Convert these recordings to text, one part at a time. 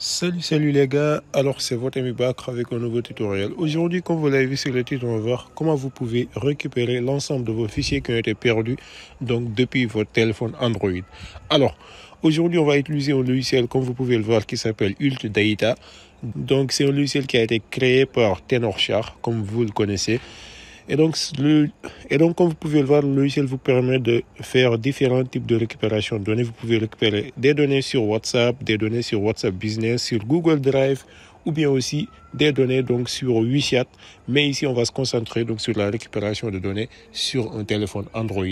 Salut, salut les gars, alors c'est votre ami Bacre avec un nouveau tutoriel. Aujourd'hui, comme vous l'avez vu sur le titre, on va voir comment vous pouvez récupérer l'ensemble de vos fichiers qui ont été perdus donc depuis votre téléphone Android. Alors, aujourd'hui, on va utiliser un logiciel, comme vous pouvez le voir, qui s'appelle UltData. Donc, c'est un logiciel qui a été créé par Tenorshare, comme vous le connaissez. Et donc, le, et donc, comme vous pouvez le voir, le logiciel vous permet de faire différents types de récupération de données. Vous pouvez récupérer des données sur WhatsApp, des données sur WhatsApp Business, sur Google Drive ou bien aussi des données donc sur WeChat. Mais ici, on va se concentrer donc sur la récupération de données sur un téléphone Android.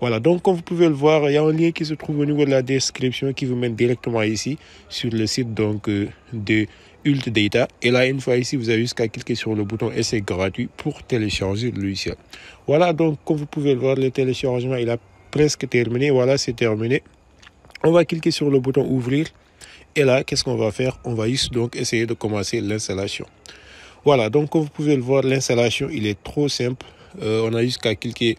Voilà, donc comme vous pouvez le voir, il y a un lien qui se trouve au niveau de la description qui vous mène directement ici sur le site donc, euh, de Data. Et là, une fois ici, vous avez jusqu'à cliquer sur le bouton et c'est gratuit pour télécharger le logiciel. Voilà, donc comme vous pouvez le voir, le téléchargement, il a presque terminé. Voilà, c'est terminé. On va cliquer sur le bouton ouvrir. Et là, qu'est-ce qu'on va faire On va juste donc essayer de commencer l'installation. Voilà, donc comme vous pouvez le voir, l'installation, il est trop simple. Euh, on a juste cliquer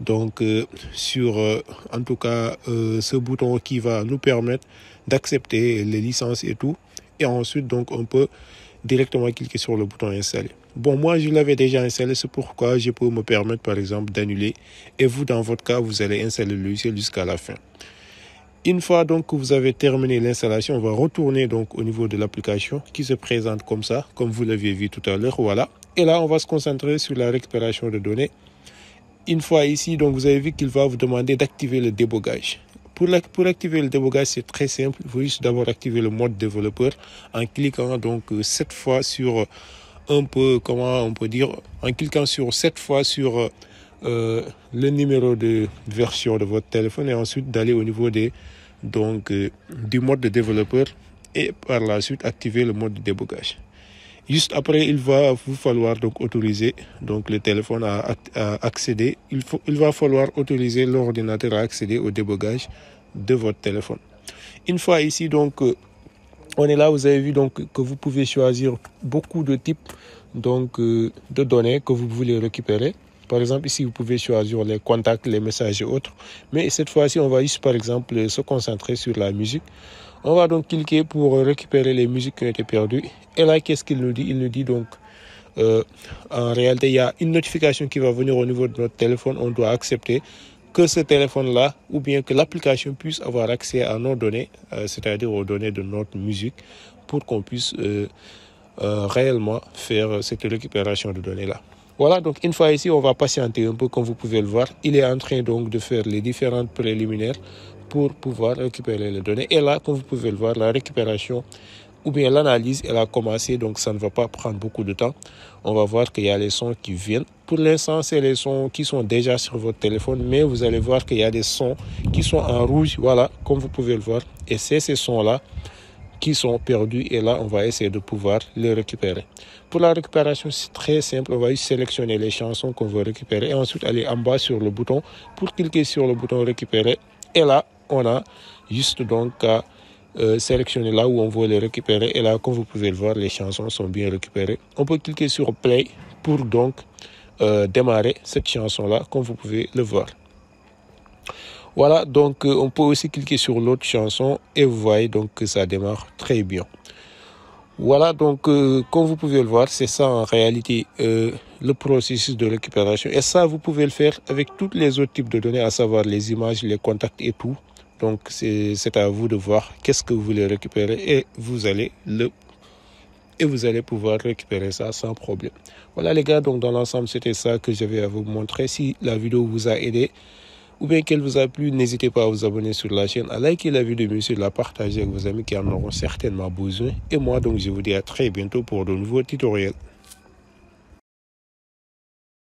donc euh, sur euh, en tout cas ce bouton qui va nous permettre d'accepter les licences et tout et ensuite, donc, on peut directement cliquer sur le bouton installer. Bon, moi, je l'avais déjà installé, c'est pourquoi je peux me permettre, par exemple, d'annuler. Et vous, dans votre cas, vous allez installer le logiciel jusqu'à la fin. Une fois donc que vous avez terminé l'installation, on va retourner donc au niveau de l'application qui se présente comme ça, comme vous l'aviez vu tout à l'heure. Voilà. Et là, on va se concentrer sur la récupération de données. Une fois ici, donc vous avez vu qu'il va vous demander d'activer le débogage. Pour, activer le débogage, c'est très simple. Vous juste d'abord activer le mode développeur en cliquant donc cette euh, fois sur euh, un peu, comment on peut dire, en cliquant sur cette fois sur euh, le numéro de version de votre téléphone et ensuite d'aller au niveau des, donc, du mode développeur et par la suite activer le mode débogage. Juste après, il va vous falloir donc autoriser donc le téléphone à, accéder. Il, faut, il va falloir autoriser l'ordinateur à accéder au débogage de votre téléphone. Une fois ici, donc, euh, on est là, vous avez vu donc que vous pouvez choisir beaucoup de types donc, euh, de données que vous voulez récupérer. Par exemple, ici, vous pouvez choisir les contacts, les messages et autres. Mais cette fois-ci, on va juste, par exemple, se concentrer sur la musique. On va donc cliquer pour euh, récupérer les musiques qui ont été perdues. Et là, qu'est-ce qu'il nous dit Il nous dit donc, euh, en réalité, il y a une notification qui va venir au niveau de notre téléphone. On doit accepter que ce téléphone-là, ou bien que l'application puisse avoir accès à nos données, euh, c'est-à-dire aux données de notre musique, pour qu'on puisse réellement faire cette récupération de données-là. Voilà, donc une fois ici, on va patienter un peu, comme vous pouvez le voir. Il est en train donc de faire les différentes préliminaires pour pouvoir récupérer les données. Et là, comme vous pouvez le voir, la récupération ou bien l'analyse, elle a commencé, donc ça ne va pas prendre beaucoup de temps. On va voir qu'il y a les sons qui viennent. Pour l'instant, c'est les sons qui sont déjà sur votre téléphone, mais vous allez voir qu'il y a des sons qui sont en rouge, voilà, comme vous pouvez le voir. Et c'est ces sons-là qui sont perdus et là, on va essayer de pouvoir les récupérer. Pour la récupération, c'est très simple. On va sélectionner les chansons qu'on veut récupérer et ensuite aller en bas sur le bouton pour cliquer sur le bouton récupérer. Et là, on a juste donc à euh, sélectionner là où on veut les récupérer. Et là, comme vous pouvez le voir, les chansons sont bien récupérées. On peut cliquer sur Play pour donc euh, démarrer cette chanson-là, comme vous pouvez le voir. Voilà, donc euh, on peut aussi cliquer sur l'autre chanson et vous voyez donc que ça démarre très bien. Voilà, donc comme vous pouvez le voir, c'est ça en réalité le processus de récupération. Et ça, vous pouvez le faire avec tous les autres types de données, à savoir les images, les contacts et tout. Donc c'est à vous de voir qu'est-ce que vous voulez récupérer et vous allez le et vous allez pouvoir récupérer ça sans problème. Voilà les gars, donc dans l'ensemble c'était ça que j'avais à vous montrer. Si la vidéo vous a aidé ou bien qu'elle vous a plu, n'hésitez pas à vous abonner sur la chaîne, à liker la vidéo monsieur, sûr, la partager avec vos amis qui en auront certainement besoin. Et moi donc je vous dis à très bientôt pour de nouveaux tutoriels.